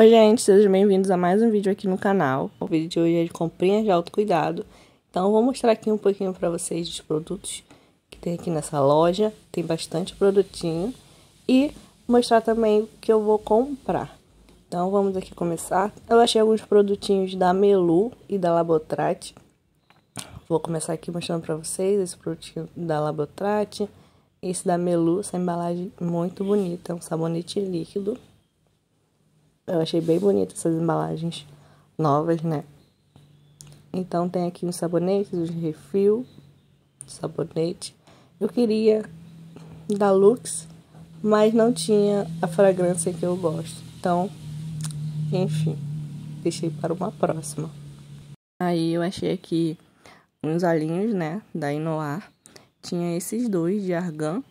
Oi, gente, sejam bem-vindos a mais um vídeo aqui no canal. O vídeo de hoje é de comprinhas de autocuidado. Então, eu vou mostrar aqui um pouquinho para vocês os produtos que tem aqui nessa loja. Tem bastante produtinho. E mostrar também o que eu vou comprar. Então, vamos aqui começar. Eu achei alguns produtinhos da Melu e da Labotrate. Vou começar aqui mostrando para vocês esse produtinho da Labotrate. Esse da Melu, essa embalagem muito bonita, é um sabonete líquido. Eu achei bem bonitas essas embalagens novas, né? Então tem aqui os sabonetes, os refil, sabonete. Eu queria da Lux, mas não tinha a fragrância que eu gosto. Então, enfim, deixei para uma próxima. Aí eu achei aqui uns olhinhos, né, da Inoar. Tinha esses dois de argan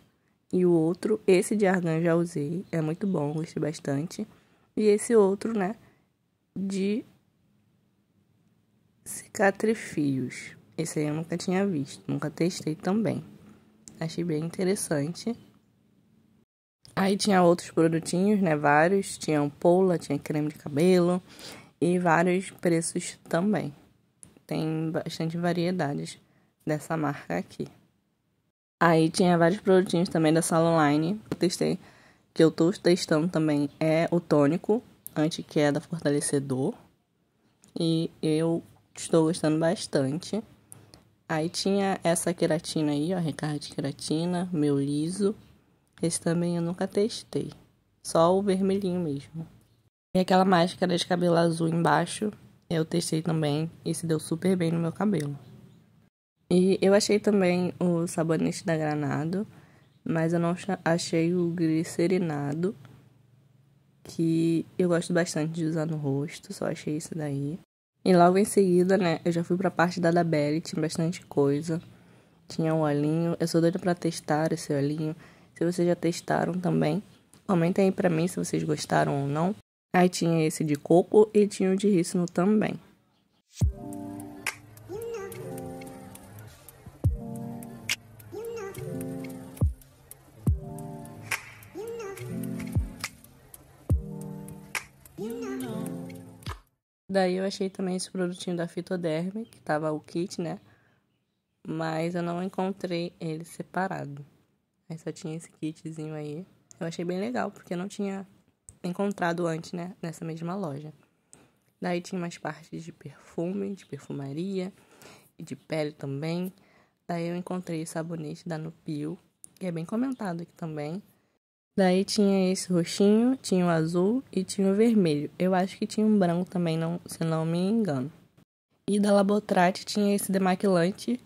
e o outro, esse de argan já usei, é muito bom, gostei bastante e esse outro, né, de cicatrifios. Esse aí eu nunca tinha visto, nunca testei também. Achei bem interessante. Aí tinha outros produtinhos, né, vários, tinha ampola, tinha creme de cabelo e vários preços também. Tem bastante variedades dessa marca aqui. Aí tinha vários produtinhos também da sala online. Eu testei que eu estou testando também é o tônico é da fortalecedor. E eu estou gostando bastante. Aí tinha essa queratina aí, ó, recarga de queratina, meu liso. Esse também eu nunca testei. Só o vermelhinho mesmo. E aquela máscara de cabelo azul embaixo, eu testei também e se deu super bem no meu cabelo. E eu achei também o sabonete da Granado mas eu não achei o gris que eu gosto bastante de usar no rosto, só achei isso daí. E logo em seguida, né, eu já fui pra parte da da Belle, tinha bastante coisa. Tinha o um olhinho, eu sou doida pra testar esse olhinho. Se vocês já testaram também, comentem aí pra mim se vocês gostaram ou não. Aí tinha esse de coco e tinha o de rícino também. Daí eu achei também esse produtinho da Fitoderm, que tava o kit, né? Mas eu não encontrei ele separado. Aí só tinha esse kitzinho aí. Eu achei bem legal, porque eu não tinha encontrado antes, né? Nessa mesma loja. Daí tinha umas partes de perfume, de perfumaria e de pele também. Daí eu encontrei o sabonete da Nupio, que é bem comentado aqui também. Daí tinha esse roxinho, tinha o azul e tinha o vermelho. Eu acho que tinha um branco também, não, se não me engano. E da Labotrate tinha esse demaquilante,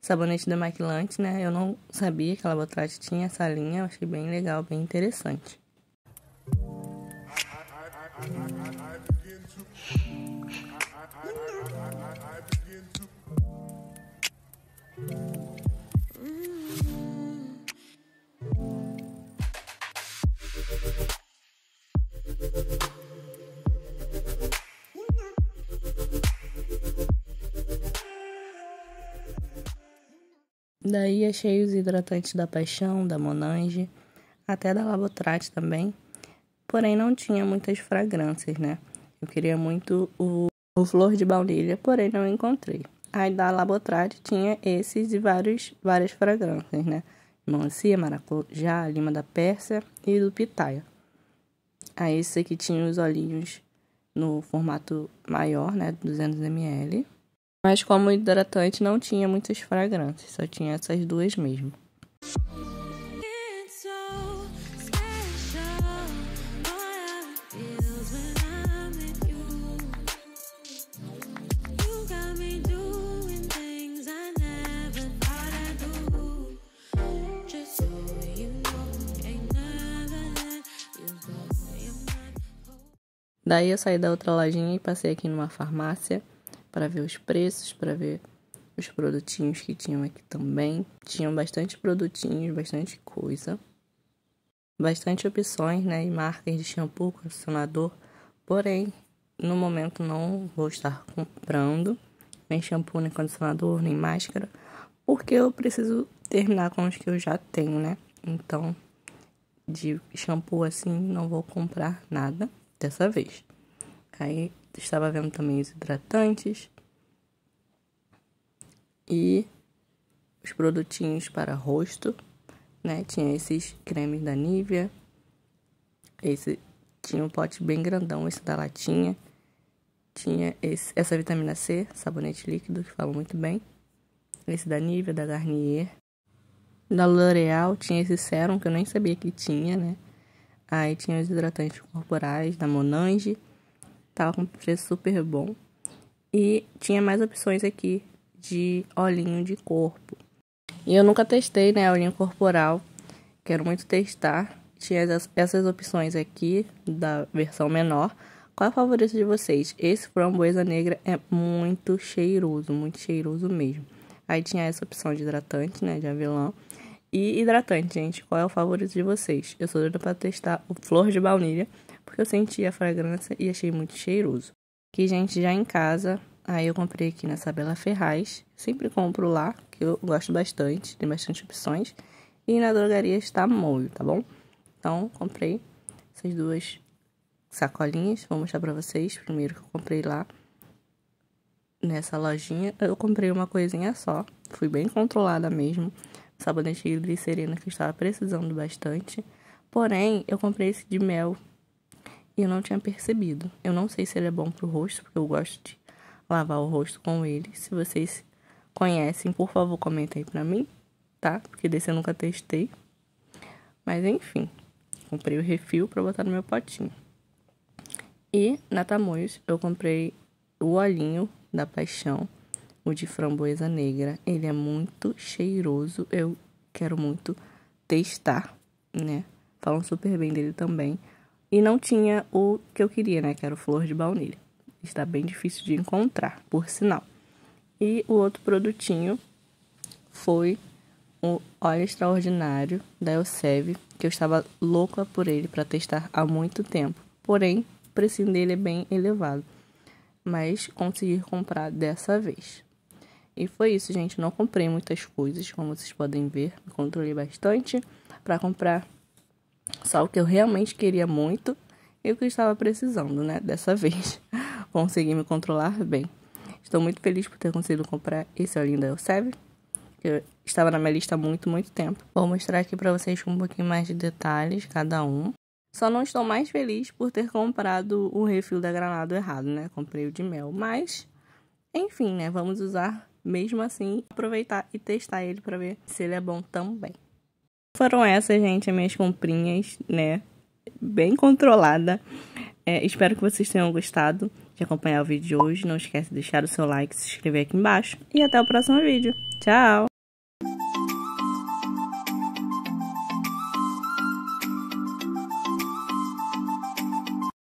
sabonete demaquilante, né? Eu não sabia que a Labotrate tinha essa linha, eu achei bem legal, bem interessante. I, I, Daí achei os hidratantes da Paixão, da Monange, até da Labotrate também. Porém, não tinha muitas fragrâncias, né? Eu queria muito o, o Flor de Baunilha, porém não encontrei. Aí da Labotrate tinha esses e vários, várias fragrâncias, né? Melancia, maracujá, lima da Pérsia e do pitaia a esse aqui tinha os olhinhos no formato maior, né, 200 ml. Mas como hidratante não tinha muitas fragrâncias, só tinha essas duas mesmo. Daí eu saí da outra lojinha e passei aqui numa farmácia para ver os preços, para ver os produtinhos que tinham aqui também. Tinham bastante produtinhos, bastante coisa. Bastante opções, né, e marcas de shampoo, condicionador. Porém, no momento não vou estar comprando nem shampoo, nem condicionador, nem máscara, porque eu preciso terminar com os que eu já tenho, né? Então, de shampoo assim, não vou comprar nada dessa vez. Aí estava vendo também os hidratantes e os produtinhos para rosto, né? Tinha esses cremes da Nivea. Esse tinha um pote bem grandão, esse da latinha. Tinha esse, essa vitamina C, sabonete líquido, que fala muito bem. Esse da Nivea, da Garnier. Da L'Oreal tinha esse sérum que eu nem sabia que tinha, né? Aí tinha os hidratantes corporais da Monange. Tava com preço super bom. E tinha mais opções aqui de olhinho de corpo. E eu nunca testei, né, olhinho corporal. Quero muito testar. Tinha essas opções aqui da versão menor. Qual é a favorita de vocês? Esse framboesa negra é muito cheiroso, muito cheiroso mesmo. Aí tinha essa opção de hidratante, né, de avelã. E hidratante, gente. Qual é o favorito de vocês? Eu sou doida para testar o flor de baunilha, porque eu senti a fragrância e achei muito cheiroso. Que, gente, já em casa, aí eu comprei aqui na Sabela Ferraz. Sempre compro lá, que eu gosto bastante, tem bastante opções. E na drogaria está molho, tá bom? Então, comprei essas duas sacolinhas. Vou mostrar pra vocês primeiro que eu comprei lá nessa lojinha. Eu comprei uma coisinha só, fui bem controlada mesmo sabonete de glicerina que eu estava precisando bastante. Porém, eu comprei esse de mel e eu não tinha percebido. Eu não sei se ele é bom para o rosto, porque eu gosto de lavar o rosto com ele. Se vocês conhecem, por favor, comentem aí para mim, tá? Porque desse eu nunca testei. Mas enfim, comprei o refil para botar no meu potinho. E na Tamoios eu comprei o olhinho da paixão o de framboesa negra. Ele é muito cheiroso, eu quero muito testar, né? Falam super bem dele também. E não tinha o que eu queria, né? Que era o flor de baunilha. Está bem difícil de encontrar, por sinal. E o outro produtinho foi o Óleo Extraordinário da Elsev, que eu estava louca por ele para testar há muito tempo. Porém, o preço dele é bem elevado, mas consegui comprar dessa vez. E foi isso, gente. Não comprei muitas coisas, como vocês podem ver. Me controlei bastante para comprar só o que eu realmente queria muito e o que eu estava precisando, né? Dessa vez consegui me controlar bem. Estou muito feliz por ter conseguido comprar esse olhinho da Elseve, que estava na minha lista há muito, muito tempo. Vou mostrar aqui para vocês com um pouquinho mais de detalhes cada um. Só não estou mais feliz por ter comprado o refil da granada errado, né? Comprei o de mel, mas enfim, né? Vamos usar mesmo assim, aproveitar e testar ele para ver se ele é bom também. Foram essas, gente, as minhas comprinhas, né? Bem controlada. É, espero que vocês tenham gostado de acompanhar o vídeo de hoje. Não esquece de deixar o seu like, se inscrever aqui embaixo. E até o próximo vídeo. Tchau!